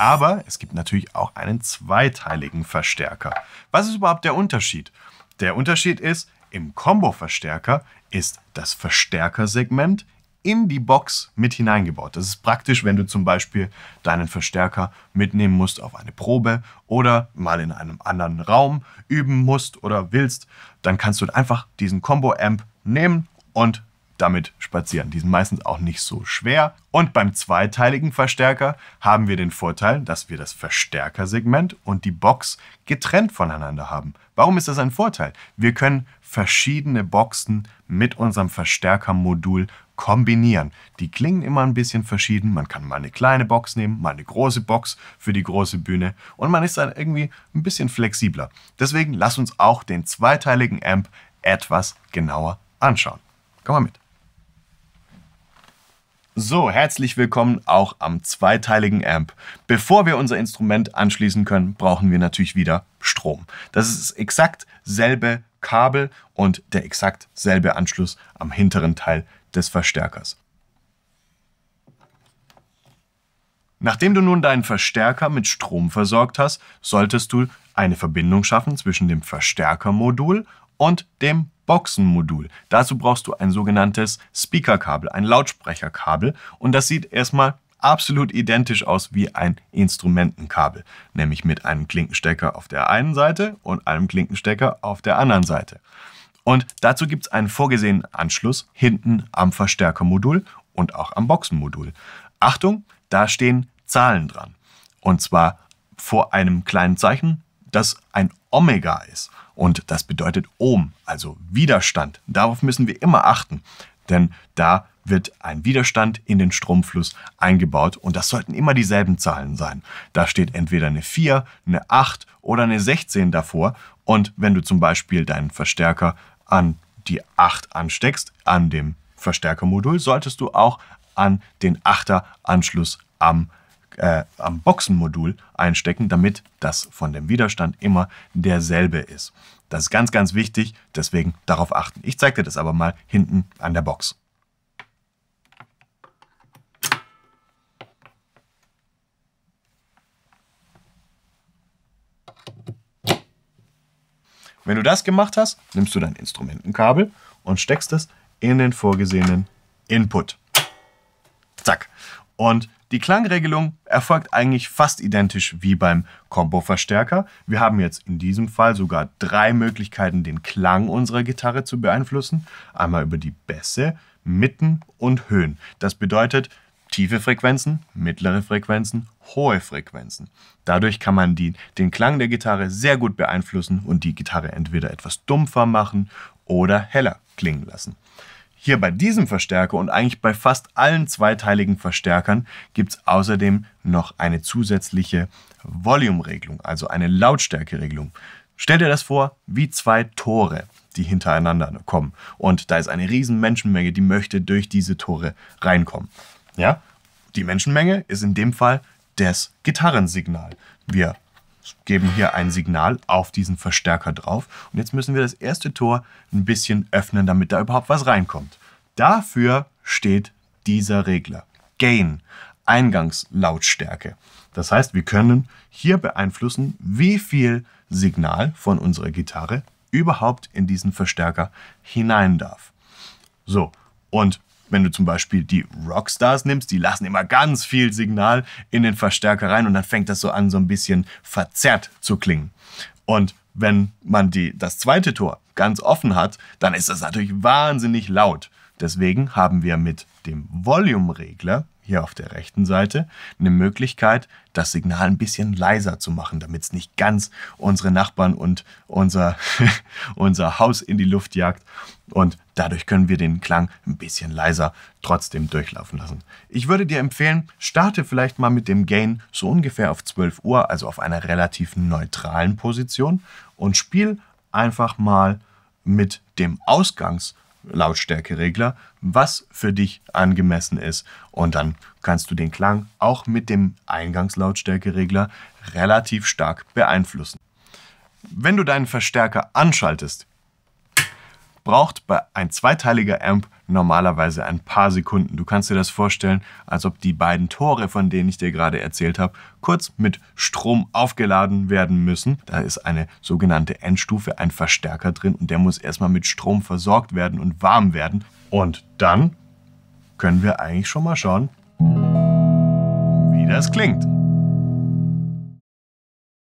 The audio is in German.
Aber es gibt natürlich auch einen zweiteiligen Verstärker. Was ist überhaupt der Unterschied? Der Unterschied ist, im Combo-Verstärker ist das Verstärkersegment in die Box mit hineingebaut. Das ist praktisch, wenn du zum Beispiel deinen Verstärker mitnehmen musst auf eine Probe oder mal in einem anderen Raum üben musst oder willst, dann kannst du einfach diesen Combo-Amp nehmen und damit spazieren. Die sind meistens auch nicht so schwer. Und beim zweiteiligen Verstärker haben wir den Vorteil, dass wir das Verstärkersegment und die Box getrennt voneinander haben. Warum ist das ein Vorteil? Wir können verschiedene Boxen mit unserem Verstärkermodul kombinieren. Die klingen immer ein bisschen verschieden. Man kann mal eine kleine Box nehmen, mal eine große Box für die große Bühne und man ist dann irgendwie ein bisschen flexibler. Deswegen lass uns auch den zweiteiligen Amp etwas genauer anschauen. Komm mal mit. So, herzlich willkommen auch am zweiteiligen Amp. Bevor wir unser Instrument anschließen können, brauchen wir natürlich wieder Strom. Das ist exakt selbe Kabel und der exakt selbe Anschluss am hinteren Teil des Verstärkers. Nachdem du nun deinen Verstärker mit Strom versorgt hast, solltest du eine Verbindung schaffen zwischen dem Verstärkermodul und dem Boxenmodul. Dazu brauchst du ein sogenanntes Speakerkabel, ein Lautsprecherkabel und das sieht erstmal absolut identisch aus wie ein Instrumentenkabel, nämlich mit einem Klinkenstecker auf der einen Seite und einem Klinkenstecker auf der anderen Seite. Und dazu gibt es einen vorgesehenen Anschluss hinten am Verstärkermodul und auch am Boxenmodul. Achtung, da stehen Zahlen dran. Und zwar vor einem kleinen Zeichen, das ein Omega ist. Und das bedeutet Ohm, also Widerstand. Darauf müssen wir immer achten, denn da wird ein Widerstand in den Stromfluss eingebaut und das sollten immer dieselben Zahlen sein. Da steht entweder eine 4, eine 8 oder eine 16 davor und wenn du zum Beispiel deinen Verstärker an die 8 ansteckst, an dem Verstärkermodul, solltest du auch an den 8er Anschluss am äh, am Boxenmodul einstecken, damit das von dem Widerstand immer derselbe ist. Das ist ganz, ganz wichtig, deswegen darauf achten. Ich zeige dir das aber mal hinten an der Box. Wenn du das gemacht hast, nimmst du dein Instrumentenkabel und steckst es in den vorgesehenen Input. Zack. Und die Klangregelung erfolgt eigentlich fast identisch wie beim Combo-Verstärker. Wir haben jetzt in diesem Fall sogar drei Möglichkeiten, den Klang unserer Gitarre zu beeinflussen. Einmal über die Bässe, Mitten und Höhen. Das bedeutet tiefe Frequenzen, mittlere Frequenzen, hohe Frequenzen. Dadurch kann man die, den Klang der Gitarre sehr gut beeinflussen und die Gitarre entweder etwas dumpfer machen oder heller klingen lassen. Hier bei diesem Verstärker und eigentlich bei fast allen zweiteiligen Verstärkern gibt es außerdem noch eine zusätzliche Volume-Regelung, also eine Lautstärkeregelung. Stell dir das vor wie zwei Tore, die hintereinander kommen. Und da ist eine riesen Menschenmenge, die möchte durch diese Tore reinkommen. Ja? Die Menschenmenge ist in dem Fall das Gitarrensignal. Wir geben hier ein Signal auf diesen Verstärker drauf. Und jetzt müssen wir das erste Tor ein bisschen öffnen, damit da überhaupt was reinkommt. Dafür steht dieser Regler. Gain, Eingangslautstärke. Das heißt, wir können hier beeinflussen, wie viel Signal von unserer Gitarre überhaupt in diesen Verstärker hinein darf. So, und wenn du zum Beispiel die Rockstars nimmst, die lassen immer ganz viel Signal in den Verstärker rein und dann fängt das so an, so ein bisschen verzerrt zu klingen. Und wenn man die, das zweite Tor ganz offen hat, dann ist das natürlich wahnsinnig laut. Deswegen haben wir mit dem Volume-Regler hier auf der rechten Seite eine Möglichkeit, das Signal ein bisschen leiser zu machen, damit es nicht ganz unsere Nachbarn und unser, unser Haus in die Luft jagt. Und dadurch können wir den Klang ein bisschen leiser trotzdem durchlaufen lassen. Ich würde dir empfehlen, starte vielleicht mal mit dem Gain so ungefähr auf 12 Uhr, also auf einer relativ neutralen Position und spiel einfach mal mit dem Ausgangs- Lautstärkeregler, was für dich angemessen ist. Und dann kannst du den Klang auch mit dem Eingangslautstärkeregler relativ stark beeinflussen. Wenn du deinen Verstärker anschaltest, braucht ein zweiteiliger Amp normalerweise ein paar Sekunden. Du kannst dir das vorstellen, als ob die beiden Tore, von denen ich dir gerade erzählt habe, kurz mit Strom aufgeladen werden müssen. Da ist eine sogenannte Endstufe, ein Verstärker drin und der muss erstmal mit Strom versorgt werden und warm werden. Und dann können wir eigentlich schon mal schauen, wie das klingt.